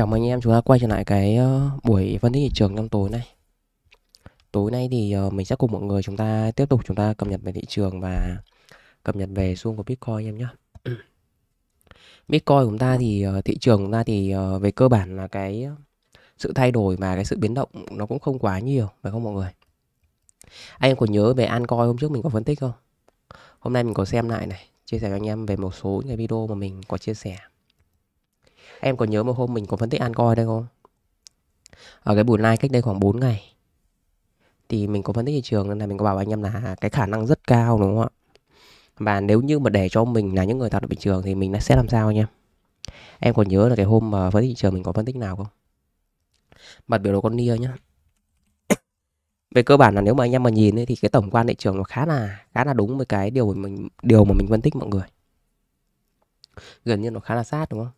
Chào mừng anh em chúng ta quay trở lại cái ờ, buổi phân tích thị trường trong tối nay Tối nay thì ờ, mình sẽ cùng mọi người chúng ta tiếp tục chúng ta cập nhật về thị trường và cập nhật về xu của Bitcoin em nhé Bitcoin của chúng ta thì ờ, thị trường của chúng ta thì về cơ bản là cái sự thay đổi và cái sự biến động nó cũng không quá nhiều phải không mọi người Anh em còn nhớ về Ancoin hôm trước mình có phân tích không? Hôm nay mình có xem lại này, chia sẻ cho anh em về một số những cái video mà mình có chia sẻ em có nhớ một hôm mình có phân tích Ancoin đây không ở cái buổi live cách đây khoảng 4 ngày thì mình có phân tích thị trường nên là mình có bảo anh em là cái khả năng rất cao đúng không ạ và nếu như mà để cho mình là những người tạo lập thị trường thì mình sẽ làm sao anh em em còn nhớ là cái hôm mà phân tích thị trường mình có phân tích nào không mặt biểu đồ con nia nhá về cơ bản là nếu mà anh em mà nhìn ấy, thì cái tổng quan thị trường nó khá là khá là đúng với cái điều mà mình điều mà mình phân tích mọi người gần như nó khá là sát đúng không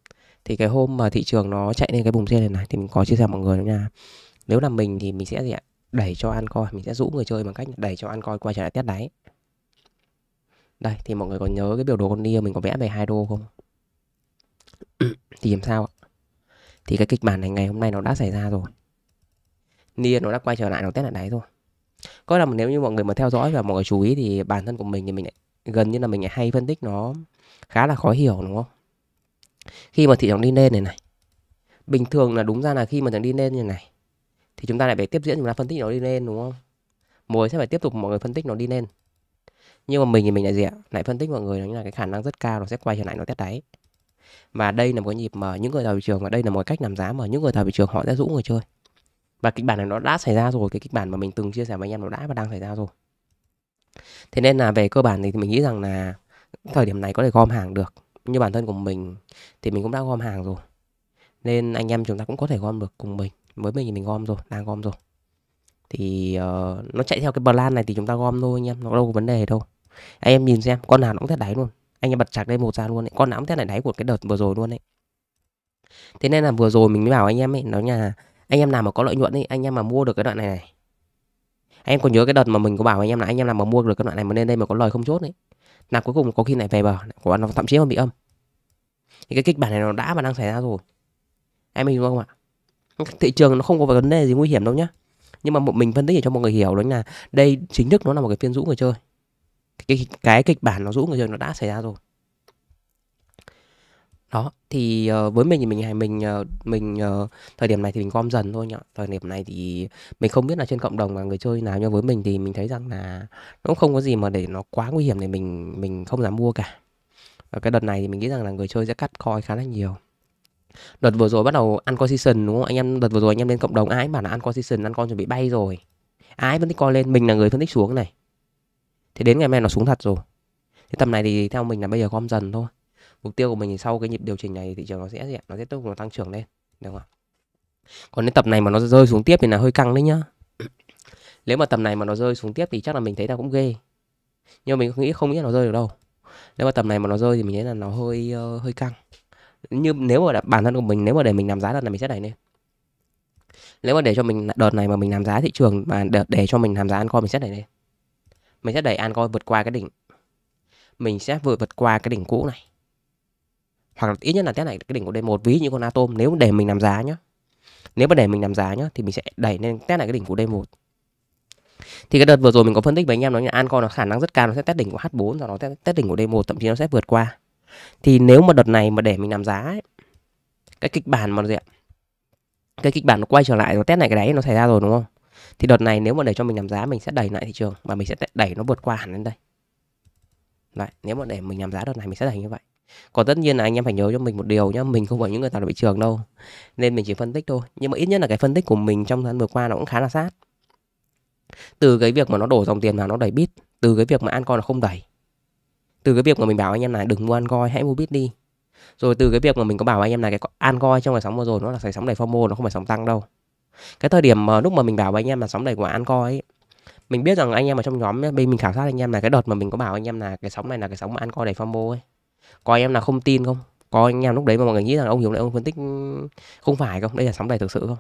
thì cái hôm mà thị trường nó chạy lên cái bùng trên này này thì mình có chia sẻ mọi người đó nha nếu là mình thì mình sẽ gì ạ đẩy cho ăn coi mình sẽ rũ người chơi bằng cách đẩy cho ăn coi quay trở lại test đáy đây thì mọi người có nhớ cái biểu đồ con đi mình có vẽ về hai đô không thì làm sao ạ thì cái kịch bản này ngày hôm nay nó đã xảy ra rồi nia nó đã quay trở lại nó test lại đáy rồi có là nếu như mọi người mà theo dõi và mọi người chú ý thì bản thân của mình thì mình lại, gần như là mình lại hay phân tích nó khá là khó hiểu đúng không khi mà thị trường đi lên này này bình thường là đúng ra là khi mà thị trường đi lên như này thì chúng ta lại phải tiếp diễn chúng ta phân tích nó đi lên đúng không mùa sẽ phải tiếp tục mọi người phân tích nó đi lên nhưng mà mình thì mình lại gì ạ lại phân tích mọi người là cái khả năng rất cao nó sẽ quay trở lại nó test đáy và đây là một cái nhịp mà những người đầu thị trường và đây là một cách làm giá mà những người đầu thị trường họ sẽ rũ người chơi và kịch bản này nó đã xảy ra rồi cái kịch bản mà mình từng chia sẻ với anh em nó đã và đang xảy ra rồi thế nên là về cơ bản thì mình nghĩ rằng là thời điểm này có thể gom hàng được như bản thân của mình thì mình cũng đã gom hàng rồi nên anh em chúng ta cũng có thể gom được cùng mình với mình thì mình gom rồi đang gom rồi thì uh, nó chạy theo cái plan này thì chúng ta gom thôi anh em nó đâu có vấn đề đâu anh em nhìn xem con nào nó cũng thế đáy luôn anh em bật chặt lên một ra luôn ấy. con nào cũng thế này đáy của cái đợt vừa rồi luôn ấy thế nên là vừa rồi mình mới bảo anh em ấy nói nhà anh em nào mà có lợi nhuận ấy anh em mà mua được cái đoạn này này anh em còn nhớ cái đợt mà mình có bảo anh em là anh em nào mà mua được cái đoạn này mà lên đây mà có lời không chốt ấy là cuối cùng có khi lại về bờ của nó thậm chí còn bị âm thì cái kịch bản này nó đã và đang xảy ra rồi em hiểu không ạ thị trường nó không có vấn đề gì nguy hiểm đâu nhá nhưng mà một mình phân tích để cho mọi người hiểu đấy là đây chính thức nó là một cái phiên rũ người chơi cái, cái kịch bản nó rũ người chơi nó đã xảy ra rồi đó thì uh, với mình thì mình hay mình uh, mình uh, thời điểm này thì mình gom dần thôi nhở thời điểm này thì mình không biết là trên cộng đồng và người chơi nào nhưng với mình thì mình thấy rằng là nó cũng không có gì mà để nó quá nguy hiểm để mình mình không dám mua cả ở cái đợt này thì mình nghĩ rằng là người chơi sẽ cắt coin khá là nhiều đợt vừa rồi bắt đầu ăn con season đúng không anh em đợt vừa rồi anh em lên cộng đồng ai mà là ăn con season ăn con chuẩn bị bay rồi ai phân tích coi lên mình là người phân tích xuống này thì đến ngày mai nó xuống thật rồi thế tầm này thì theo mình là bây giờ gom dần thôi mục tiêu của mình thì sau cái nhịp điều chỉnh này thì thị trường nó sẽ gì nó sẽ tiếp tục nó tăng trưởng lên đúng không còn đến tập này mà nó rơi xuống tiếp thì là hơi căng đấy nhá nếu mà tầm này mà nó rơi xuống tiếp thì chắc là mình thấy là cũng ghê nhưng mình nghĩ không nghĩ là nó rơi được đâu nếu mà tầm này mà nó rơi thì mình thấy là nó hơi uh, hơi căng như nếu mà bản thân của mình nếu mà để mình làm giá lần này mình sẽ đẩy lên nếu mà để cho mình đợt này mà mình làm giá thị trường mà để, để cho mình làm giá ăn coi mình sẽ đẩy lên mình sẽ đẩy ăn coi vượt qua cái đỉnh mình sẽ vừa vượt qua cái đỉnh cũ này hoặc là ít nhất là test này cái đỉnh của d một ví như con atom nếu để mình làm giá nhá nếu mà để mình làm giá nhá thì mình sẽ đẩy lên test lại cái đỉnh của d một thì cái đợt vừa rồi mình có phân tích với anh em nó là an nó khả năng rất cao nó sẽ test đỉnh của H4 rồi nó test, test đỉnh của D1 thậm chí nó sẽ vượt qua thì nếu mà đợt này mà để mình làm giá ấy, cái kịch bản mà gì ạ cái kịch bản nó quay trở lại nó test này cái đấy nó xảy ra rồi đúng không thì đợt này nếu mà để cho mình làm giá mình sẽ đẩy lại thị trường và mình sẽ đẩy nó vượt qua hẳn lên đây Đấy, nếu mà để mình làm giá đợt này mình sẽ đẩy như vậy còn tất nhiên là anh em phải nhớ cho mình một điều nhá mình không phải những người tạo lập thị trường đâu nên mình chỉ phân tích thôi nhưng mà ít nhất là cái phân tích của mình trong thời gian vừa qua nó cũng khá là sát từ cái việc mà nó đổ dòng tiền vào nó đẩy bit từ cái việc mà an coin nó không đẩy từ cái việc mà mình bảo anh em này đừng mua an coin, hãy mua bit đi rồi từ cái việc mà mình có bảo anh em này cái an coin trong cái sóng vừa rồi nó là cái sóng đẩy fomo nó không phải sóng tăng đâu cái thời điểm mà lúc mà mình bảo anh em là sóng đẩy của an coin, mình biết rằng anh em ở trong nhóm bên mình khảo sát anh em là cái đợt mà mình có bảo anh em là cái sóng này là cái sóng mà ăn coi đẩy fomo ấy có anh em là không tin không có anh em lúc đấy mà mọi người nghĩ rằng ông hiếu lại ông phân tích ừ, không phải không đây là sóng đẩy thực sự không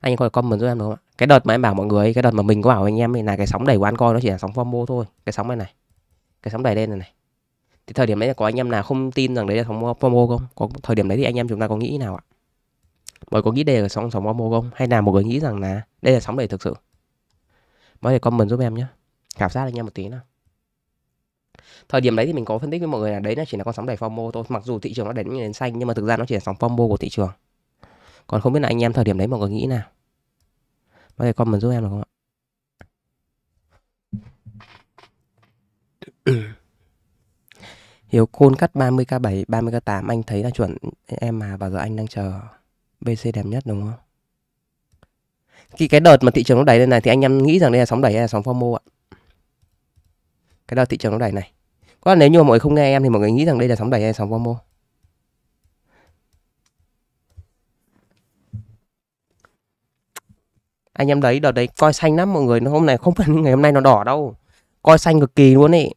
anh có comment giúp em được không ạ cái đợt mà em bảo mọi người cái đợt mà mình có bảo anh em mình là cái sóng đẩy của coi nó chỉ là sóng formo thôi cái sóng này này cái sóng đẩy lên này này thì thời điểm đấy là có anh em nào không tin rằng đấy là sóng formo không có thời điểm đấy thì anh em chúng ta có nghĩ nào ạ mọi có nghĩ đây là sóng sóng formo không hay là một người nghĩ rằng là đây là sóng đẩy thực sự mọi người comment giúp em nhé khảo sát anh em một tí nào thời điểm đấy thì mình có phân tích với mọi người là đấy là chỉ là con sóng đẩy formo thôi mặc dù thị trường nó đánh đến xanh nhưng mà thực ra nó chỉ là sóng formo của thị trường còn không biết là anh em thời điểm đấy mọi người nghĩ nào mọi người comment giúp em được không ạ Hiếu Côn cắt 30k7, 30k8 Anh thấy là chuẩn em mà Và giờ anh đang chờ BC đẹp nhất đúng không? Khi cái đợt mà thị trường nó đẩy lên này Thì anh em nghĩ rằng đây là sóng đẩy hay là sóng FOMO ạ Cái đợt thị trường nó đẩy này Có nếu như mà mọi người không nghe em Thì mọi người nghĩ rằng đây là sóng đẩy hay là sóng FOMO anh em đấy đợt đấy coi xanh lắm mọi người nó hôm nay không phải ngày hôm nay nó đỏ đâu coi xanh cực kỳ luôn ấy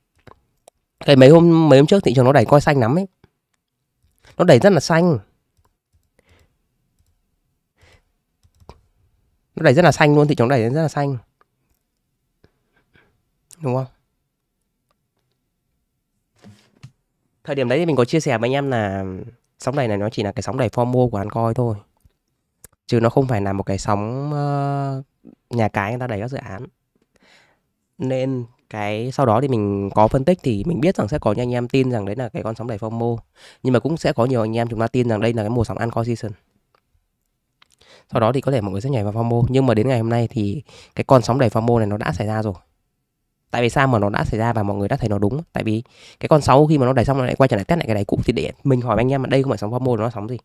cái mấy hôm mấy hôm trước thị trường nó đẩy coi xanh lắm ấy nó đẩy rất là xanh nó đẩy rất là xanh luôn thị trường đẩy rất là xanh đúng không thời điểm đấy thì mình có chia sẻ với anh em là sóng đẩy này nó chỉ là cái sóng đẩy formo của hắn coi thôi chứ nó không phải là một cái sóng uh, nhà cái người ta đẩy các dự án nên cái sau đó thì mình có phân tích thì mình biết rằng sẽ có những anh em tin rằng đấy là cái con sóng đẩy phong mô nhưng mà cũng sẽ có nhiều anh em chúng ta tin rằng đây là cái mùa sóng ăn season sau đó thì có thể mọi người sẽ nhảy vào phong mô nhưng mà đến ngày hôm nay thì cái con sóng đẩy phong mô này nó đã xảy ra rồi tại vì sao mà nó đã xảy ra và mọi người đã thấy nó đúng tại vì cái con sóng khi mà nó đẩy xong nó lại quay trở lại test lại cái đáy cũ thì để mình hỏi anh em mà đây không phải sóng phong mô nó sóng gì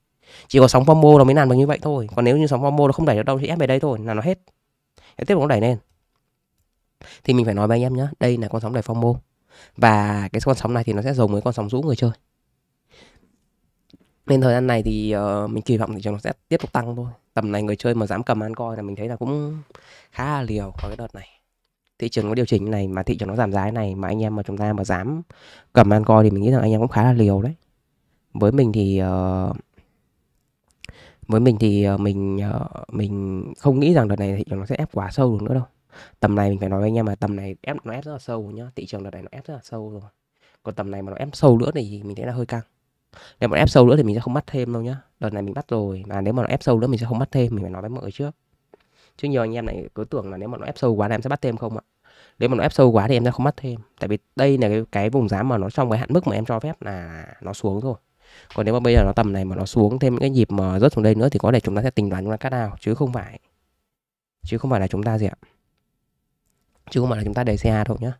chỉ có sóng FOMO nó mới làm được như vậy thôi còn nếu như sóng FOMO nó không đẩy được đâu thì ép về đây thôi là nó hết em tiếp tục nó đẩy lên thì mình phải nói với anh em nhé đây là con sóng đẩy FOMO và cái con sóng này thì nó sẽ giống với con sóng rũ người chơi nên thời gian này thì uh, mình kỳ vọng thị trường nó sẽ tiếp tục tăng thôi tầm này người chơi mà dám cầm ăn coi là mình thấy là cũng khá là liều vào cái đợt này thị trường có điều chỉnh này mà thị trường nó giảm giá này mà anh em mà chúng ta mà dám cầm ăn coi thì mình nghĩ rằng anh em cũng khá là liều đấy với mình thì uh, với mình thì ờ, mình ờ, mình không nghĩ rằng đợt này thị trường nó sẽ ép quá sâu được nữa đâu tầm này mình phải nói với anh em là tầm này ép nó ép rất là sâu nhá thị trường đợt này nó ép rất là sâu rồi còn tầm này mà nó ép sâu nữa thì mình thấy là hơi căng nếu mà ép sâu nữa thì mình sẽ không bắt thêm đâu nhá đợt này mình bắt rồi mà nếu mà nó ép sâu nữa mình sẽ không bắt thêm mình phải nói với mọi người trước chứ nhiều anh em này cứ tưởng là nếu mà nó ép sâu quá là em sẽ bắt thêm không ạ nếu mà nó ép sâu quá thì em sẽ không bắt thêm tại vì đây là cái, cái vùng giá mà nó trong cái hạn mức mà em cho phép là nó xuống rồi còn nếu mà bây giờ nó tầm này mà nó xuống thêm những cái nhịp mà rớt xuống đây nữa thì có thể chúng ta sẽ tính toán chúng ta cắt nào chứ không phải chứ không phải là chúng ta gì ạ chứ không phải là chúng ta để CA thôi nhá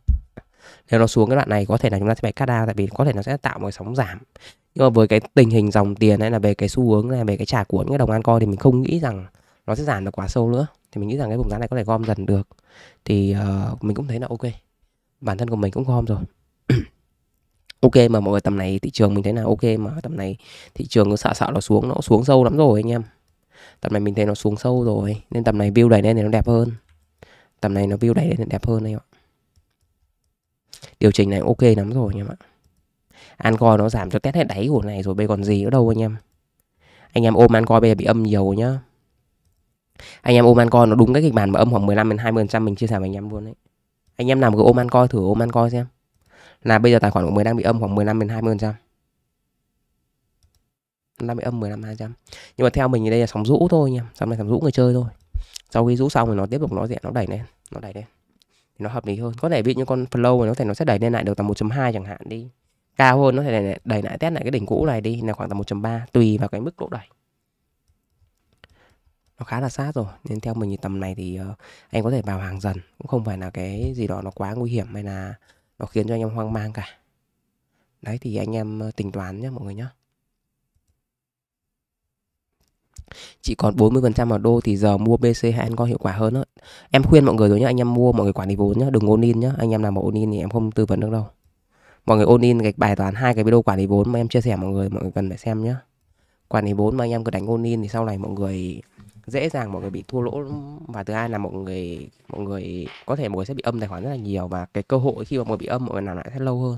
nếu nó xuống cái đoạn này có thể là chúng ta sẽ phải cắt out tại vì có thể nó sẽ tạo một sóng giảm nhưng mà với cái tình hình dòng tiền hay là về cái xu hướng này về cái trả cuốn cái đồng an coi thì mình không nghĩ rằng nó sẽ giảm được quá sâu nữa thì mình nghĩ rằng cái vùng giá này có thể gom dần được thì uh, mình cũng thấy là ok bản thân của mình cũng gom rồi ok mà mọi người tầm này thị trường mình thấy là ok mà tầm này thị trường nó sợ sợ nó xuống nó xuống sâu lắm rồi anh em tầm này mình thấy nó xuống sâu rồi nên tầm này view đẩy lên thì nó đẹp hơn tầm này nó view đẩy lên thì đẹp hơn anh ạ điều chỉnh này ok lắm rồi anh em ạ Ancor nó giảm cho test hết đáy của này rồi bây còn gì nữa đâu anh em anh em ôm Ancor bây giờ bị âm nhiều nhá anh em ôm Ancor nó đúng cái kịch bản mà âm khoảng 15 đến 20 mình chia sẻ với anh em luôn đấy anh em làm cứ ôm Ancor thử ôm Ancor xem là bây giờ tài khoản của mình đang bị âm khoảng 15 đến 20 phần trăm đang bị âm 15 200 nhưng mà theo mình thì đây là sóng rũ thôi nha sóng này sóng rũ người chơi thôi sau khi rũ xong thì nó tiếp tục nó diện nó đẩy lên nó đẩy lên thì nó hợp lý hơn có thể bị những con flow này nó thể nó sẽ đẩy lên lại được tầm 1.2 chẳng hạn đi cao hơn nó thể đẩy, đẩy lại test lại cái đỉnh cũ này đi là khoảng tầm 1.3 tùy vào cái mức độ đẩy nó khá là sát rồi nên theo mình thì tầm này thì uh, anh có thể vào hàng dần cũng không phải là cái gì đó nó quá nguy hiểm hay là nó khiến cho anh em hoang mang cả đấy thì anh em ờ, tính toán nhé mọi người nhé chỉ còn 40% ở đô thì giờ mua BC hay ăn con hiệu quả hơn đó. Em khuyên mọi người rồi nhé anh em mua mọi người quản lý vốn nhé, đừng ôn in nhé. Anh em nào mà ôn in thì em không tư vấn được đâu. Mọi người ôn in cái bài toán hai cái video quản lý vốn mà em chia sẻ mọi người, mọi người cần phải xem nhá. Quản lý vốn mà anh em cứ đánh ôn in thì sau này mọi người dễ dàng mọi người bị thua lỗ và thứ hai là mọi người mọi người có thể mọi người sẽ bị âm tài khoản rất là nhiều và cái cơ hội khi mà mọi người bị âm mọi người làm lại sẽ lâu hơn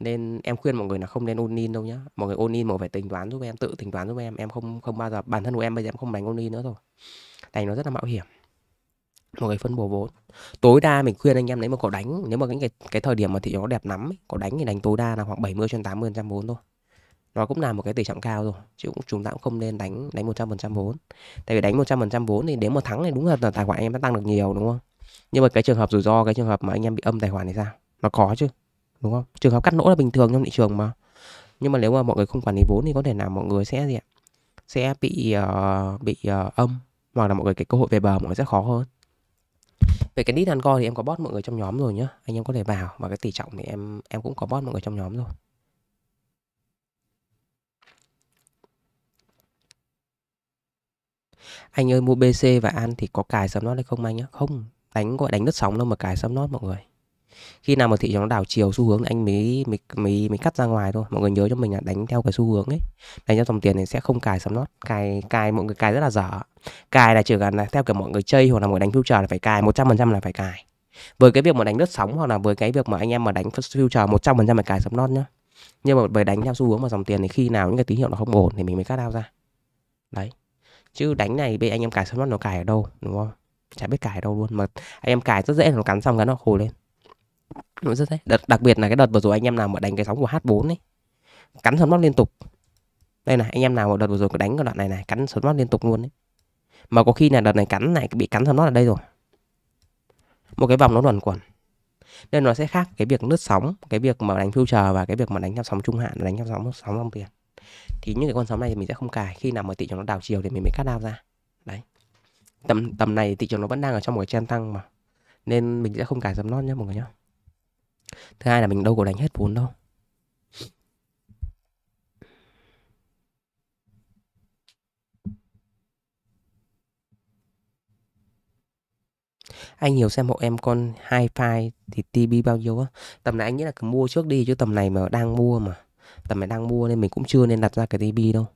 nên em khuyên mọi người là không nên ôn in đâu nhá mọi người ôn in mọi người phải tính toán giúp em tự tính toán giúp em em không không bao giờ bản thân của em bây giờ em không đánh ôn in nữa rồi đánh nó rất là mạo hiểm mọi người phân bổ vốn tối đa mình khuyên anh em lấy mà có đánh nếu mà cái cái thời điểm mà thị trường nó đẹp lắm có đánh thì đánh tối đa là khoảng 70 cho 80 phần trăm vốn thôi nó cũng là một cái tỷ trọng cao rồi chứ cũng chúng ta cũng không nên đánh đánh 100% vốn tại vì đánh 100% vốn thì đến một thắng thì đúng là tài khoản anh em đã tăng được nhiều đúng không nhưng mà cái trường hợp rủi ro cái trường hợp mà anh em bị âm tài khoản thì sao nó có chứ đúng không trường hợp cắt lỗ là bình thường trong thị trường mà nhưng mà nếu mà mọi người không quản lý vốn thì có thể là mọi người sẽ gì ạ sẽ bị uh, bị uh, âm hoặc là mọi người cái cơ hội về bờ mọi người sẽ khó hơn về cái nít ăn co thì em có bot mọi người trong nhóm rồi nhá anh em có thể vào và cái tỷ trọng thì em em cũng có bot mọi người trong nhóm rồi anh ơi mua bc và ăn thì có cài sấm nót hay không anh nhá không đánh gọi đánh đất sóng đâu mà cài sấm nót mọi người khi nào mà thị trường nó đảo chiều xu hướng anh mới mới mới mới cắt ra ngoài thôi mọi người nhớ cho mình là đánh theo cái xu hướng ấy đánh theo dòng tiền thì sẽ không cài sấm nót cài cài mọi người cài rất là dở cài là chỉ cần là theo kiểu mọi người chơi hoặc là mọi người đánh future là phải cài 100% là phải cài với cái việc mà đánh đất sóng hoặc là với cái việc mà anh em mà đánh future 100% phải cài sấm nót nhá nhưng mà bởi đánh theo xu hướng mà dòng tiền thì khi nào những cái tín hiệu nó không ổn thì mình mới cắt ao ra đấy chứ đánh này bị anh em cài slot nó cài ở đâu đúng không chả biết cài ở đâu luôn mà anh em cài rất dễ nó cắn xong cái nó hồi lên nó rất dễ đặc, đặc biệt là cái đợt vừa rồi anh em nào mà đánh cái sóng của h4 ấy cắn slot liên tục đây này anh em nào mà đợt vừa rồi có đánh cái đoạn này này cắn slot liên tục luôn ấy mà có khi là đợt này cắn này bị cắn slot ở đây rồi một cái vòng nó luẩn quẩn nên nó sẽ khác cái việc nứt sóng cái việc mà đánh future và cái việc mà đánh theo sóng trung hạn đánh theo sóng sóng dòng tiền thì những cái con sóng này thì mình sẽ không cài khi nào mà thị trường nó đảo chiều thì mình mới cắt đao ra đấy tầm tầm này thị trường nó vẫn đang ở trong một cái trend tăng mà nên mình sẽ không cài sấm lót nhé mọi người nhé thứ hai là mình đâu có đánh hết vốn đâu anh hiểu xem hộ em con hai file thì TB bao nhiêu á tầm này anh nghĩ là cứ mua trước đi chứ tầm này mà đang mua mà tầm này đang mua nên mình cũng chưa nên đặt ra cái tb đâu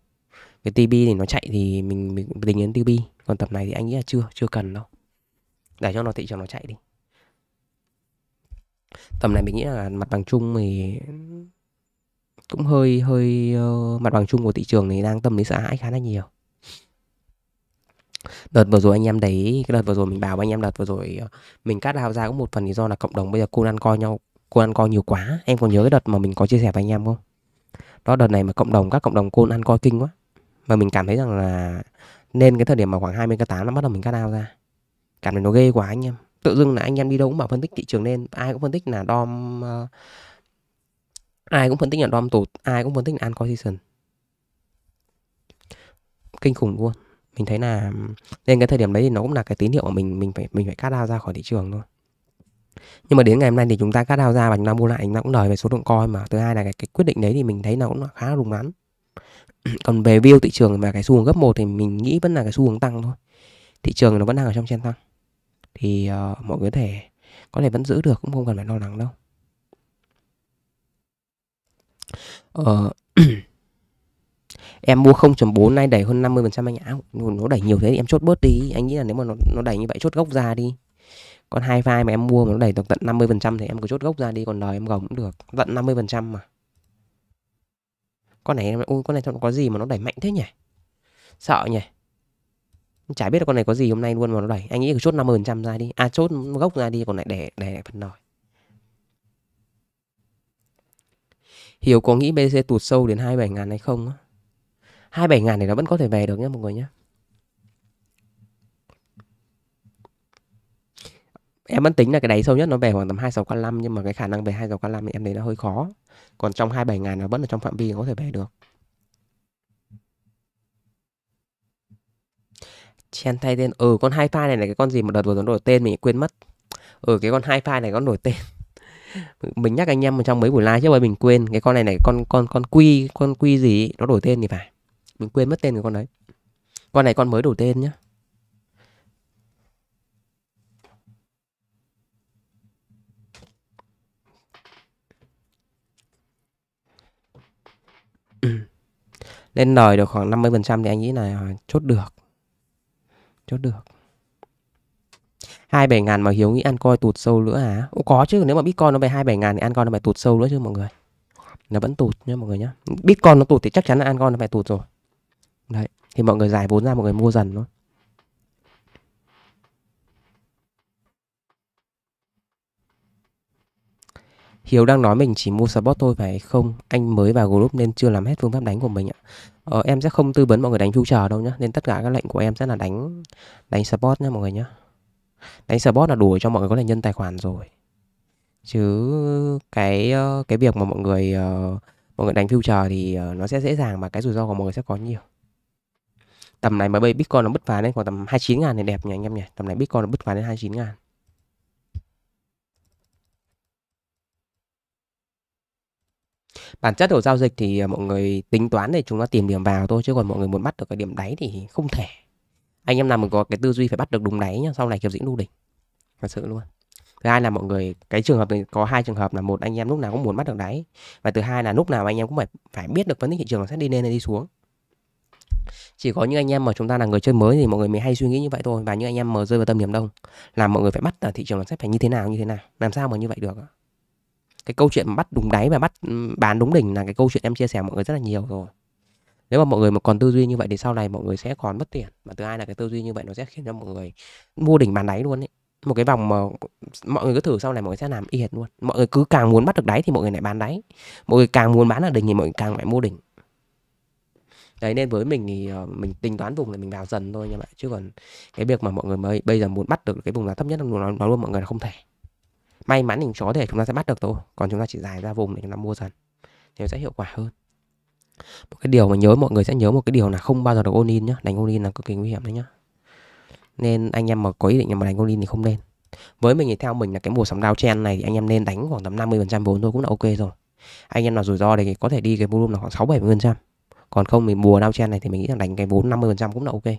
cái tb thì nó chạy thì mình, mình tính đến tb còn tầm này thì anh nghĩ là chưa chưa cần đâu để cho nó thị trường nó chạy đi tầm này mình nghĩ là mặt bằng chung thì cũng hơi hơi uh, mặt bằng chung của thị trường này đang tâm lý sợ hãi khá là nhiều đợt vừa rồi anh em đấy cái đợt vừa rồi mình bảo anh em đợt vừa rồi ờ, mình cắt lao ra cũng một phần lý do là cộng đồng bây giờ cô ăn coi nhau cô ăn coi nhiều quá em còn nhớ cái đợt mà mình có chia sẻ với anh em không đó đợt này mà cộng đồng các cộng đồng côn ăn coi kinh quá mà mình cảm thấy rằng là nên cái thời điểm mà khoảng 20 k 8 nó bắt đầu mình cắt ao ra cảm thấy nó ghê quá anh em tự dưng là anh em đi đâu cũng bảo phân tích thị trường nên ai cũng phân tích là dom uh, ai cũng phân tích là dom tụt ai cũng phân tích là ăn season kinh khủng luôn mình thấy là nên cái thời điểm đấy thì nó cũng là cái tín hiệu mà mình mình phải mình phải cắt ao ra khỏi thị trường thôi nhưng mà đến ngày hôm nay thì chúng ta cắt đao ra và chúng ta mua lại chúng ta cũng lời về số lượng coi mà thứ hai là cái, cái quyết định đấy thì mình thấy nó cũng khá là đúng đắn còn về view thị trường và cái xu hướng gấp một thì mình nghĩ vẫn là cái xu hướng tăng thôi thị trường nó vẫn đang ở trong trend tăng thì uh, mọi người có thể có thể vẫn giữ được cũng không cần phải lo lắng đâu uh, em mua 0.4 nay đẩy hơn 50% anh ạ nó đẩy nhiều thế thì em chốt bớt đi anh nghĩ là nếu mà nó, nó đẩy như vậy chốt gốc ra đi còn hai file mà em mua mà nó đẩy được tận 50% thì em cứ chốt gốc ra đi còn lời em gồng cũng được tận 50% mà con này em ui con này nó có gì mà nó đẩy mạnh thế nhỉ sợ nhỉ chả biết là con này có gì hôm nay luôn mà nó đẩy anh nghĩ cứ chốt 50% ra đi à chốt gốc ra đi còn lại để để phần nổi hiểu có nghĩ BC tụt sâu đến 27 ngàn hay không? 27 ngàn thì nó vẫn có thể về được nhé mọi người nhé. em vẫn tính là cái đáy sâu nhất nó về khoảng tầm 26k5 nhưng mà cái khả năng về 26k5 thì em thấy nó hơi khó. Còn trong 27 ngàn nó vẫn là trong phạm vi có thể về được. Chen thay tên. Ừ con hai file này là cái con gì mà đợt vừa rồi đổi tên mình quên mất. Ừ cái con hai file này có đổi tên. mình nhắc anh em trong mấy buổi live chứ bởi mình quên cái con này này con con con quy con quy gì nó đổi tên thì phải. Mình quên mất tên của con đấy. Con này con mới đổi tên nhá. lên lời được khoảng 50% thì anh nghĩ là chốt được chốt được hai bảy ngàn mà Hiếu nghĩ ăn coi tụt sâu nữa À? Ủa có chứ, nếu mà Bitcoin nó về hai bảy ngàn thì ăn coi nó phải tụt sâu nữa chứ mọi người. Nó vẫn tụt nhá mọi người nhá. Bitcoin nó tụt thì chắc chắn là ăn coi nó phải tụt rồi. Đấy, thì mọi người giải vốn ra mọi người mua dần thôi. Hiếu đang nói mình chỉ mua support thôi phải không? Anh mới vào group nên chưa làm hết phương pháp đánh của mình ạ. Ờ, em sẽ không tư vấn mọi người đánh chu chờ đâu nhá. Nên tất cả các lệnh của em sẽ là đánh đánh support nhá mọi người nhá. Đánh support là đủ cho mọi người có thể nhân tài khoản rồi. Chứ cái ờ, cái việc mà mọi người ờ, mọi người đánh future thì ờ, nó sẽ dễ dàng mà cái rủi ro của mọi người sẽ có nhiều. Tầm này mà bây Bitcoin nó bứt phá lên khoảng tầm 29 ngàn thì đẹp nhỉ anh em nhỉ. Tầm này Bitcoin nó bứt phá lên 29 ngàn bản chất của giao dịch thì à, mọi người tính toán để chúng ta tìm điểm vào thôi chứ còn mọi người muốn bắt được cái điểm đáy thì không thể anh em nào mà có cái tư duy phải bắt được đúng đáy nhá sau này kiểu dĩnh đu đỉnh thật sự luôn thứ hai là mọi người cái trường hợp này có hai trường hợp là một anh em lúc nào cũng muốn bắt được đáy và thứ hai là lúc nào anh em cũng phải phải biết được vấn đề thị trường nó sẽ đi lên hay đi xuống chỉ có những anh em mà chúng ta là người chơi mới thì mọi người mới hay suy nghĩ như vậy thôi và những anh em mà rơi vào tâm điểm đông là mọi người phải bắt là thị trường nó sẽ phải như thế nào như thế nào làm sao mà như vậy được cái câu chuyện bắt đúng đáy và bắt bán đúng đỉnh là cái câu chuyện em chia sẻ mọi người rất là nhiều rồi nếu mà mọi người mà còn tư duy như vậy thì sau này mọi người sẽ còn mất tiền mà thứ hai là cái tư duy như vậy nó sẽ khiến cho mọi người mua đỉnh bán đáy luôn ấy một cái vòng mà mọi người cứ thử sau này mọi người sẽ làm y hệt luôn mọi người cứ càng muốn bắt được đáy thì mọi người lại bán đáy mọi người càng muốn bán ở đỉnh thì mọi người càng lại mua đỉnh đấy nên với mình thì mình tính toán vùng là mình vào dần thôi nha bạn chứ còn cái việc mà mọi người mới bây giờ muốn bắt được cái vùng giá thấp nhất nó, nó luôn mọi người là không thể may mắn thì chó thể chúng ta sẽ bắt được thôi còn chúng ta chỉ dài ra vùng để chúng ta mua dần thì sẽ hiệu quả hơn một cái điều mà nhớ mọi người sẽ nhớ một cái điều là không bao giờ được ôn in nhá đánh ôn in là cực kỳ nguy hiểm đấy nhá nên anh em mà có ý định mà đánh ôn in thì không nên với mình thì theo mình là cái mùa sóng đao chen này thì anh em nên đánh khoảng tầm 50% vốn thôi cũng là ok rồi anh em nào rủi ro thì có thể đi cái volume là khoảng 6 70% còn không thì mùa đao chen này thì mình nghĩ là đánh cái vốn 50% cũng là ok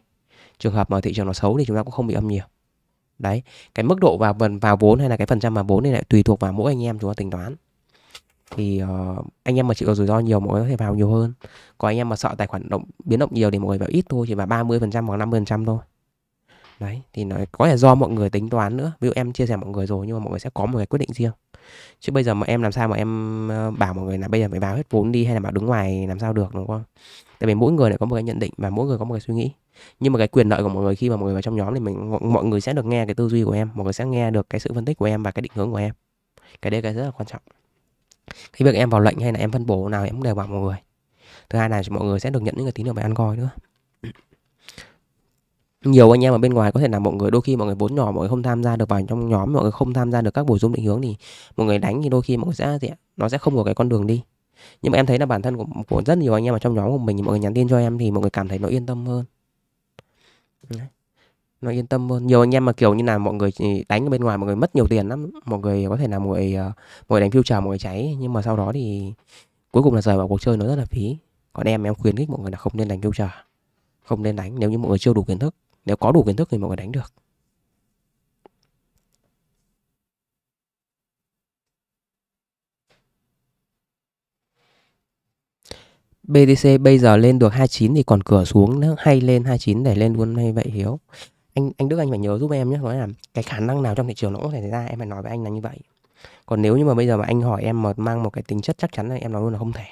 trường hợp mà thị trường nó xấu thì chúng ta cũng không bị âm nhiều đấy cái mức độ vào phần vào vốn hay là cái phần trăm vào vốn này lại tùy thuộc vào mỗi anh em chúng ta tính toán thì uh, anh em mà chịu rủi ro nhiều mọi người có thể vào nhiều hơn còn anh em mà sợ tài khoản động biến động nhiều thì mọi người vào ít thôi chỉ vào 30 phần trăm hoặc 50 phần trăm thôi đấy thì nó có thể do mọi người tính toán nữa ví dụ em chia sẻ mọi người rồi nhưng mà mọi người sẽ có một cái quyết định riêng chứ bây giờ mà em làm sao mà em ờ, bảo mọi người là bây giờ phải vào hết vốn đi hay là bảo đứng ngoài làm sao được đúng không tại vì mỗi người lại có một cái nhận định và mỗi người có một cái suy nghĩ nhưng mà cái quyền lợi của mọi người khi mà mọi người vào trong nhóm thì mình mọi người sẽ được nghe cái tư duy của em mọi người sẽ nghe được cái sự phân tích của em và cái định hướng của em cái đấy cái rất là quan trọng khi việc em vào lệnh hay là em phân bổ nào em cũng đều bảo mọi người thứ hai là mọi người sẽ được nhận những cái tín hiệu về ăn coi nữa nhiều anh em ở bên ngoài có thể là mọi người đôi khi mọi người vốn nhỏ mọi người không tham gia được vào trong nhóm mọi người không tham gia được các buổi zoom định hướng thì mọi người đánh thì đôi khi mọi người sẽ nó sẽ không có cái con đường đi nhưng mà em thấy là bản thân của, của rất nhiều anh em ở trong nhóm của mình mọi người nhắn tin cho em thì mọi người cảm thấy nó yên tâm hơn nó yên tâm hơn nhiều anh em mà kiểu như là mọi người đánh ở bên ngoài mọi người mất nhiều tiền lắm mọi người có thể là mọi người, mọi người đánh future mọi người cháy nhưng mà sau đó thì cuối cùng là rời vào cuộc chơi nó rất là phí còn em em khuyến khích mọi người là không nên đánh future không nên đánh nếu như mọi người chưa đủ kiến thức nếu có đủ kiến thức thì mọi người đánh được BTC bây giờ lên được 29 thì còn cửa xuống nữa hay lên 29 để lên luôn hay vậy Hiếu. Anh anh Đức anh phải nhớ giúp em nhé, nói là cái khả năng nào trong thị trường nó cũng xảy ra, em phải nói với anh là như vậy. Còn nếu như mà bây giờ mà anh hỏi em mà mang một cái tính chất chắc chắn là em nói luôn là không thể.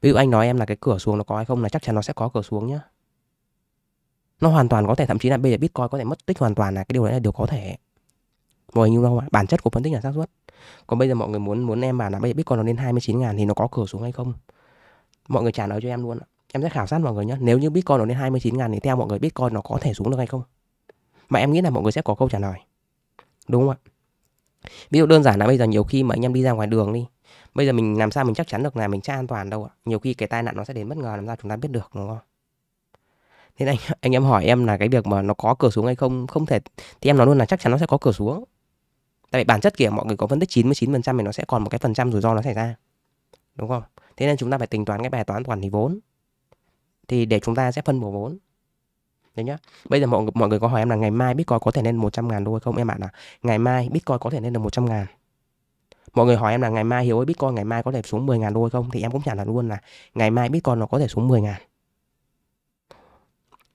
Ví dụ anh nói em là cái cửa xuống nó có hay không là chắc chắn nó sẽ có cửa xuống nhá nó hoàn toàn có thể thậm chí là bây giờ bitcoin có thể mất tích hoàn toàn là cái điều đấy là điều có thể mọi người không ạ bản chất của phân tích là xác suất còn bây giờ mọi người muốn muốn em bảo là bây giờ bitcoin nó lên 29 000 thì nó có cửa xuống hay không mọi người trả lời cho em luôn em sẽ khảo sát mọi người nhé nếu như bitcoin nó lên 29 000 thì theo mọi người bitcoin nó có thể xuống được hay không mà em nghĩ là mọi người sẽ có câu trả lời đúng không ạ ví dụ đơn giản là bây giờ nhiều khi mà anh em đi ra ngoài đường đi bây giờ mình làm sao mình chắc chắn được là mình sẽ an toàn đâu ạ nhiều khi cái tai nạn nó sẽ đến bất ngờ làm sao chúng ta biết được đúng không thế anh anh em hỏi em là cái việc mà nó có cửa xuống hay không không thể thì em nói luôn là chắc chắn nó sẽ có cửa xuống tại vì bản chất kìa mọi người có phân tích 99% thì nó sẽ còn một cái phần trăm rủi ro nó xảy ra đúng không thế nên chúng ta phải tính toán cái bài toán quản lý vốn thì để chúng ta sẽ phân bổ vốn đấy nhá bây giờ mọi mọi người có hỏi em là ngày mai bitcoin có thể lên 100 ngàn đô hay không em bạn là ngày mai bitcoin có thể lên được 100 ngàn mọi người hỏi em là ngày mai hiểu ơi bitcoin ngày mai có thể xuống 10 ngàn đô hay không thì em cũng trả lời luôn là ngày mai bitcoin nó có thể xuống 10 ngàn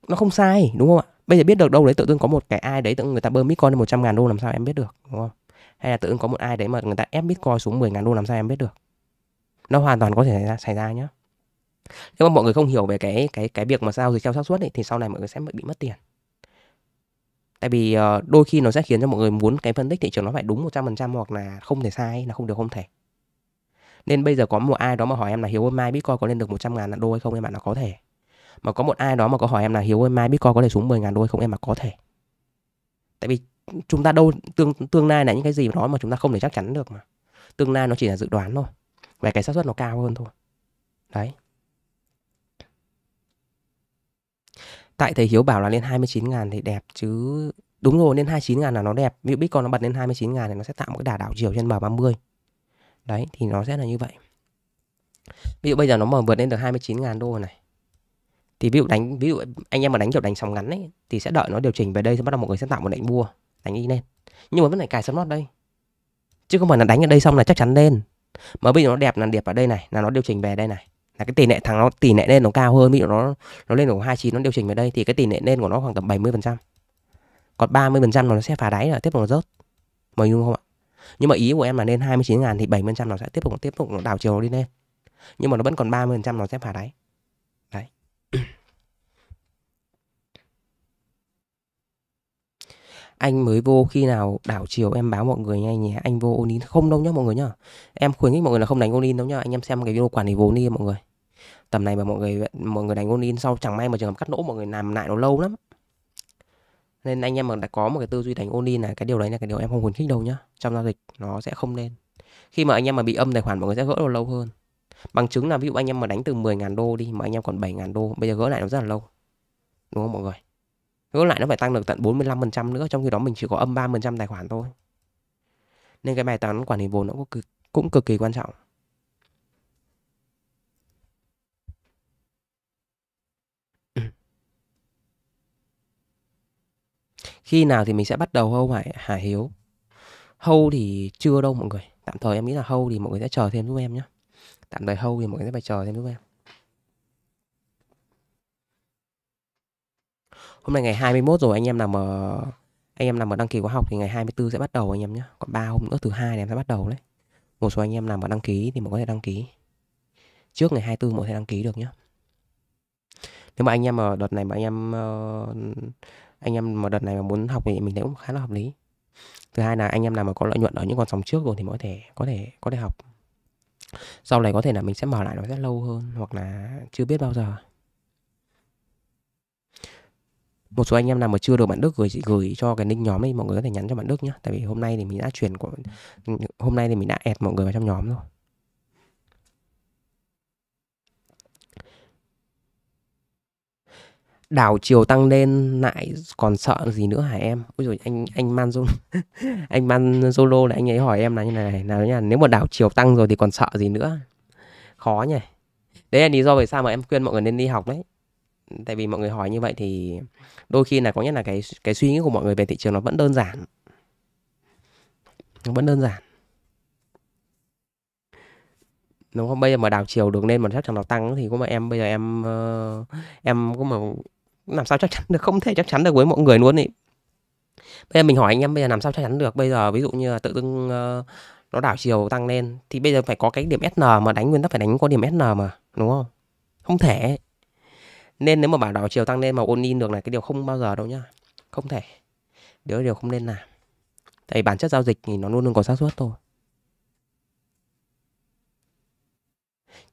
nó không sai đúng không ạ bây giờ biết được đâu đấy tự dưng có một cái ai đấy tự người ta bơm bitcoin lên một trăm ngàn đô làm sao em biết được đúng không hay là tự dưng có một ai đấy mà người ta ép bitcoin xuống 10 ngàn đô làm sao em biết được nó hoàn toàn có thể xảy ra, xảy ra nhé nếu mà mọi người không hiểu về cái cái cái việc mà sao dịch theo xác suất thì sau này mọi người sẽ bị mất tiền tại vì ờ, đôi khi nó sẽ khiến cho mọi người muốn cái phân tích thị trường nó phải đúng 100% hoặc là không thể sai là không được không thể nên bây giờ có một ai đó mà hỏi em là Hiếu ơi mai Bitcoin có lên được 100 ngàn đô hay không em bạn là có thể mà có một ai đó mà có hỏi em là hiếu ơi mai bitcoin có thể xuống 10 ngàn đô không em mà có thể tại vì chúng ta đâu tương tương lai là những cái gì mà nói mà chúng ta không thể chắc chắn được mà tương lai nó chỉ là dự đoán thôi về cái xác suất nó cao hơn thôi đấy tại thầy hiếu bảo là lên 29 ngàn thì đẹp chứ đúng rồi lên 29 ngàn là nó đẹp ví dụ bitcoin nó bật lên 29 ngàn thì nó sẽ tạo một cái đà đảo chiều trên m30 đấy thì nó sẽ là như vậy ví dụ bây giờ nó mở vượt lên được 29 ngàn đô này thì ví dụ đánh ví dụ anh em mà đánh kiểu đánh sóng ngắn ấy thì sẽ đợi nó điều chỉnh về đây thì bắt đầu một người sẽ tạo một lệnh mua đánh đi lên nhưng mà vẫn phải cài sấm lót đây chứ không phải là đánh ở đây xong là chắc chắn lên mà bây giờ nó đẹp là đẹp ở đây này là nó điều chỉnh về đây này là cái tỷ lệ thằng nó tỷ lệ lên nó cao hơn ví dụ nó nó lên khoảng 29 nó điều chỉnh về đây thì cái tỷ lệ lên của nó khoảng tầm 70 phần trăm còn 30 phần trăm nó sẽ phá đáy là tiếp tục nó rớt mọi đúng không ạ nhưng mà ý của em là lên 29 ngàn thì 70 phần trăm nó sẽ tiếp tục tiếp tục nó đảo chiều đi lên nhưng mà nó vẫn còn 30 phần trăm nó sẽ phá đáy anh mới vô khi nào đảo chiều em báo mọi người nha anh nhé anh vô onin không đâu nhá mọi người nhá em khuyến khích mọi người là không đánh onin đâu nhá anh em xem cái video quản lý vốn đi mọi người tầm này mà mọi người mọi người đánh onin sau chẳng may mà trường hợp cắt lỗ mọi người làm lại nó lâu lắm nên anh em mà đã có một cái tư duy đánh onin là cái điều đấy là cái điều em không khuyến khích đâu nhá trong giao dịch nó sẽ không lên khi mà anh em mà bị âm tài khoản mọi người sẽ gỡ được lâu hơn bằng chứng là ví dụ anh em mà đánh từ 10.000 đô đi mà anh em còn 7.000 đô bây giờ gỡ lại nó rất là lâu đúng không mọi người Ngược lại nó phải tăng được tận 45% nữa Trong khi đó mình chỉ có âm 3% tài khoản thôi Nên cái bài toán quản lý vốn nó cũng cực, cũng cực kỳ quan trọng Khi nào thì mình sẽ bắt đầu hâu hải, hải hiếu Hâu thì chưa đâu mọi người Tạm thời em nghĩ là hâu thì mọi người sẽ chờ thêm giúp em nhé Tạm thời hâu thì mọi người sẽ phải chờ thêm giúp em hôm nay ngày 21 rồi anh em nằm ở anh em nằm ở đăng ký khóa học thì ngày 24 sẽ bắt đầu anh em nhé còn ba hôm nữa thứ hai thì em sẽ bắt đầu đấy một số anh em nằm ở đăng ký thì mình có thể đăng ký trước ngày 24 mình có thể đăng ký được nhé nếu mà anh em mà đợt này mà anh em ờ, anh em mà đợt này mà muốn học thì mình thấy cũng khá là hợp lý thứ hai là anh em nào mà có lợi nhuận ở những con sóng trước rồi thì mới có thể có thể có thể học sau này có thể là mình sẽ mở lại nó sẽ lâu hơn hoặc là chưa biết bao giờ một số anh em nào mà chưa được bạn Đức gửi gửi cho cái link nhóm ấy mọi người có thể nhắn cho bạn Đức nhé tại vì hôm nay thì mình đã chuyển của hôm nay thì mình đã ẹt mọi người vào trong nhóm rồi đảo chiều tăng lên lại còn sợ gì nữa hả em ôi rồi anh anh man zolo anh man zolo là anh ấy hỏi em là như này là như là nếu mà đảo chiều tăng rồi thì còn sợ gì nữa khó nhỉ đấy là lý do vì sao mà em khuyên mọi người nên đi học đấy tại vì mọi người hỏi như vậy thì đôi khi là có nhất là cái cái suy nghĩ của mọi người về thị trường nó vẫn đơn giản nó vẫn đơn giản nó không bây giờ mà đảo chiều được lên mà chắc chắn nó tăng thì cũng mà em bây giờ em ờ, em cũng mà làm sao chắc chắn được không thể chắc chắn được với mọi người luôn ý bây giờ mình hỏi anh em bây giờ làm sao chắc chắn được bây giờ ví dụ như là tự dưng ờ, nó đảo chiều tăng lên thì bây giờ phải có cái điểm SN mà đánh nguyên tắc phải đánh có điểm SN mà đúng không không thể nên nếu mà bảo đảo chiều tăng lên mà ôn in được là cái điều không bao giờ đâu nhá không thể điều điều không nên làm tại bản chất giao dịch thì nó luôn luôn có xác suất thôi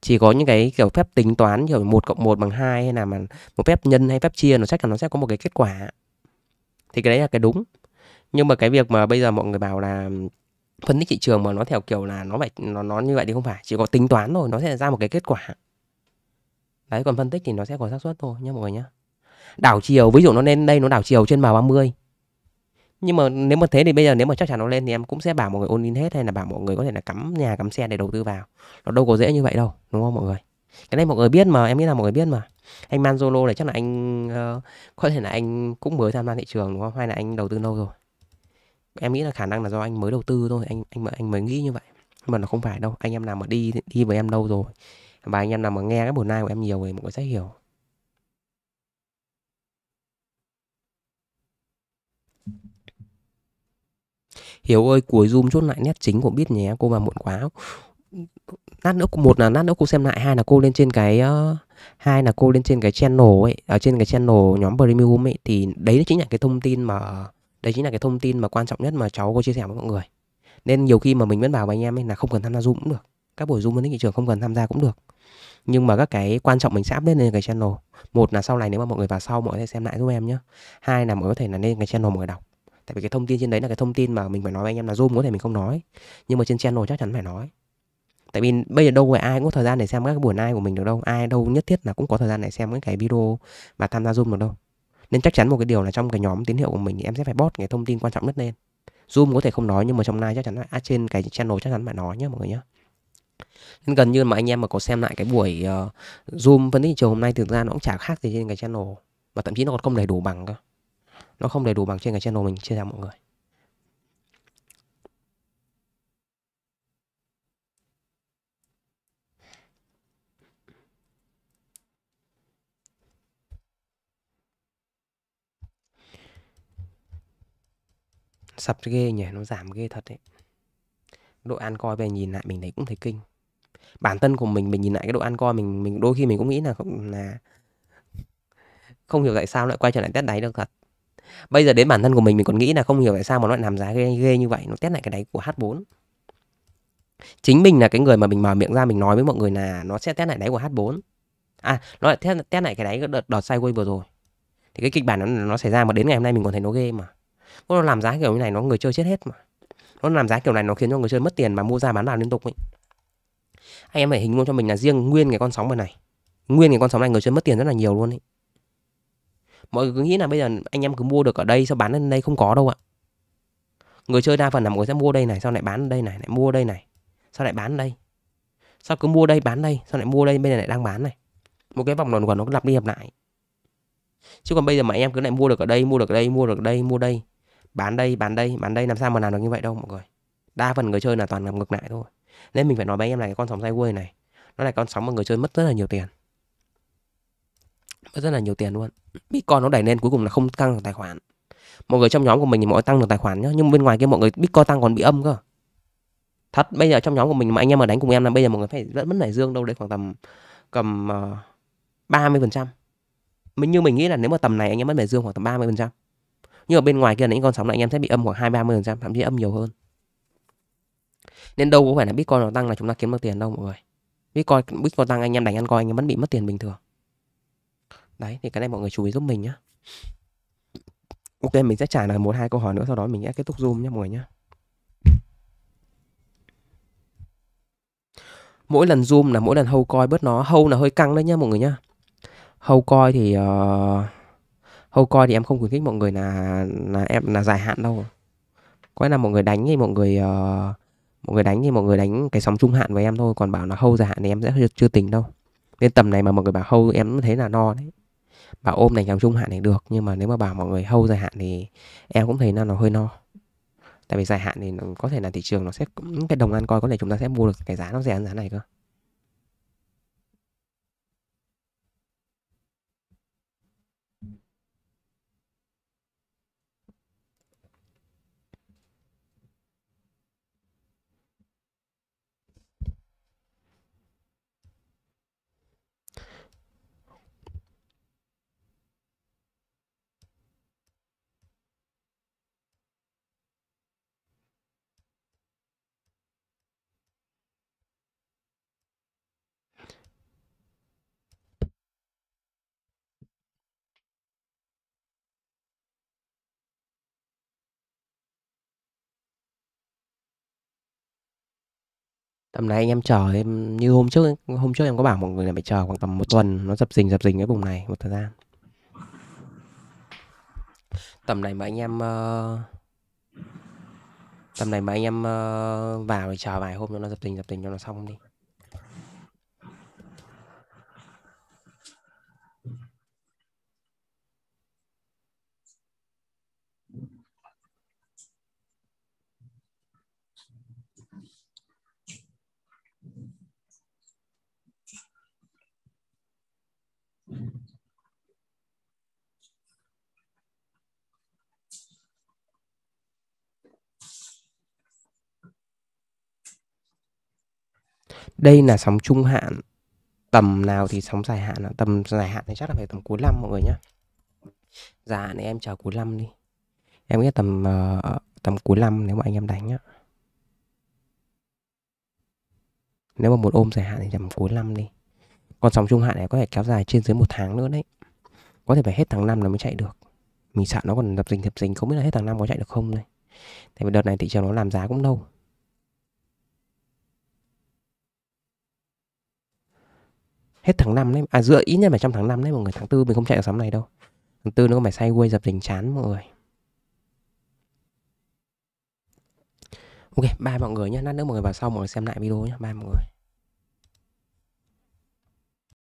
chỉ có những cái kiểu phép tính toán kiểu một cộng một bằng hai hay là mà một phép nhân hay phép chia nó chắc là nó sẽ có một cái kết quả thì cái đấy là cái đúng nhưng mà cái việc mà bây giờ mọi người bảo là phân tích thị trường mà nó theo kiểu là nó phải nó nó như vậy thì không phải chỉ có tính toán thôi nó sẽ ra một cái kết quả đấy còn phân tích thì nó sẽ có xác suất thôi nhé mọi người nhé đảo chiều ví dụ nó lên đây nó đảo chiều trên M30 nhưng mà nếu mà thế thì bây giờ nếu mà chắc chắn nó lên thì em cũng sẽ bảo mọi người ôn in hết hay là bảo mọi người có thể là cắm nhà cắm xe để đầu tư vào nó đâu có dễ như vậy đâu đúng không mọi người cái này mọi người biết mà em nghĩ là mọi người biết mà anh Manzolo này chắc là anh uh, có thể là anh cũng mới tham gia thị trường đúng không hay là anh đầu tư lâu rồi em nghĩ là khả năng là do anh mới đầu tư thôi anh anh anh mới nghĩ như vậy nhưng mà nó không phải đâu anh em nào mà đi đi với em lâu rồi và anh em nào mà nghe cái buổi live của em nhiều thì mọi người sẽ hiểu Hiếu ơi cuối zoom chút lại nét chính của biết nhé Cô vào muộn quá nát nữa Một là nát nữa cô xem lại Hai là cô lên trên cái ờ, Hai là cô lên trên cái channel ấy Ở trên cái channel nhóm premium ấy Thì đấy chính là cái thông tin mà Đấy chính là cái thông tin mà quan trọng nhất Mà cháu có chia sẻ với mọi người Nên nhiều khi mà mình vẫn bảo với anh em ấy Là không cần tham gia zoom cũng được Các buổi zoom với thị trường không cần tham gia cũng được nhưng mà các cái quan trọng mình sẽ up lên cái channel một là sau này nếu mà mọi người vào sau mọi người sẽ xem lại giúp em nhé hai là mọi người có thể là lên cái channel mọi người đọc tại vì cái thông tin trên đấy là cái thông tin mà mình phải nói với anh em là zoom có thể mình không nói nhưng mà trên channel chắc chắn phải nói tại vì bây giờ đâu phải ai cũng có thời gian để xem các buổi live của mình được đâu ai đâu nhất thiết là cũng có thời gian để xem các cái video và tham gia zoom được đâu nên chắc chắn một cái điều là trong cái nhóm tín hiệu của mình thì em sẽ phải bót cái thông tin quan trọng nhất lên zoom có thể không nói nhưng mà trong live chắc chắn là à, trên cái channel chắc chắn phải nói nhé mọi người nhé nên gần như mà anh em mà có xem lại cái buổi uh, zoom phân tích chiều hôm nay thực ra nó cũng chả khác gì trên cái channel và thậm chí nó còn không đầy đủ bằng cơ nó không đầy đủ bằng trên cái channel mình chia sẻ mọi người sập ghê nhỉ nó giảm ghê thật đấy độ an coi về nhìn lại mình thấy cũng thấy kinh bản thân của mình mình nhìn lại cái độ an coi mình mình đôi khi mình cũng nghĩ là không là không hiểu tại sao lại quay trở lại test đáy được thật bây giờ đến bản thân của mình mình còn nghĩ là không hiểu tại sao mà nó lại làm giá ghê, ghê như vậy nó test lại cái đáy của H4 chính mình là cái người mà mình mở miệng ra mình nói với mọi người là nó sẽ test lại đáy của H4 à nó lại test, test lại cái đáy đợt, đợt sideways vừa rồi thì cái kịch bản nó, nó xảy ra mà đến ngày hôm nay mình còn thấy nó ghê mà nó làm giá kiểu như này nó người chơi chết hết mà nó làm giá kiểu này nó khiến cho người chơi mất tiền mà mua ra bán vào liên tục ấy anh em phải hình dung cho mình là riêng nguyên cái con sóng bài này nguyên cái con sóng này người chơi mất tiền rất là nhiều luôn ấy mọi người cứ nghĩ là bây giờ anh em cứ mua được ở đây sao bán lên đây không có đâu ạ người chơi đa phần là mọi người sẽ mua đây này sao lại bán đây này lại mua đây này sao lại bán đây sao cứ mua đây bán đây sao lại mua đây bên này lại đang bán này một cái vòng luẩn quẩn nó lặp đi lặp lại chứ còn bây giờ mà anh em cứ lại mua được ở đây mua được ở đây mua được ở đây mua đây bán đây bán đây bán đây làm sao mà làm được như vậy đâu mọi người đa phần người chơi là toàn làm ngược lại thôi nên mình phải nói với anh em là cái con sóng sideways này nó là con sóng mà người chơi mất rất là nhiều tiền mất rất là nhiều tiền luôn bitcoin nó đẩy lên cuối cùng là không tăng được tài khoản mọi người trong nhóm của mình thì mọi người tăng được tài khoản nhá nhưng bên ngoài kia mọi người bitcoin tăng còn bị âm cơ thật bây giờ trong nhóm của mình mà anh em mà đánh cùng em là bây giờ mọi người phải vẫn vẫn nảy dương đâu đấy khoảng tầm cầm ờ, ba mươi phần trăm mình như mình nghĩ là nếu mà tầm này anh em vẫn nảy dương khoảng tầm ba mươi phần trăm nhưng ở bên ngoài kia là những con sóng này anh em sẽ bị âm khoảng hai ba mươi thậm chí âm nhiều hơn nên đâu có phải là bitcoin nó tăng là chúng ta kiếm được tiền đâu mọi người bitcoin bitcoin tăng anh em đánh ăn coi anh em vẫn bị mất tiền bình thường đấy thì cái này mọi người chú ý giúp mình nhé ok mình sẽ trả lời một hai câu hỏi nữa sau đó mình sẽ kết thúc zoom nhé mọi người nhé mỗi lần zoom là mỗi lần hâu coi bớt nó hâu là hơi căng đấy nhá mọi người nhá hâu coi thì uh, hầu coi thì em không khuyến khích mọi người là là em là dài hạn đâu có là mọi người đánh thì mọi người uh, mọi người đánh thì mọi người đánh cái sóng trung hạn với em thôi còn bảo là hâu dài hạn thì em sẽ chưa, chưa tính đâu nên tầm này mà mọi người bảo hâu em thấy là no đấy bảo ôm này dòng trung hạn thì được nhưng mà nếu mà bảo mọi người hâu dài hạn thì em cũng thấy là nó hơi no tại vì dài hạn thì có thể là thị trường nó sẽ cái đồng ăn coi có thể chúng ta sẽ mua được cái giá nó rẻ hơn giá này cơ tầm này anh em chờ em như hôm trước hôm trước em có bảo mọi người là phải chờ khoảng tầm một tuần nó dập dình dập dình cái vùng này một thời gian tầm này mà anh em uh, tầm này mà anh em uh, vào thì chờ vài hôm cho nó dập dình dập dình cho nó xong đi đây là sóng trung hạn tầm nào thì sóng dài hạn là tầm dài hạn thì chắc là phải tầm cuối năm mọi người nhá dài hạn thì em chờ cuối năm đi em nghĩ tầm uh, tầm cuối năm nếu mà anh em đánh á nếu mà một ôm dài hạn thì tầm cuối năm đi còn sóng trung hạn này có thể kéo dài trên dưới một tháng nữa đấy có thể phải hết tháng năm là mới chạy được mình sợ nó còn dập dình dập dình không biết là hết tháng năm có chạy được không đây tại vì đợt này thị trường nó làm giá cũng lâu hết tháng 5 đấy à dựa ít nhất phải trong tháng 5 đấy mọi người tháng tư mình không chạy được sóng này đâu tháng tư nó phải say quay dập đỉnh chán mọi người ok bye mọi người nhé lát nữa mọi người vào sau mọi người xem lại video nhé bye mọi người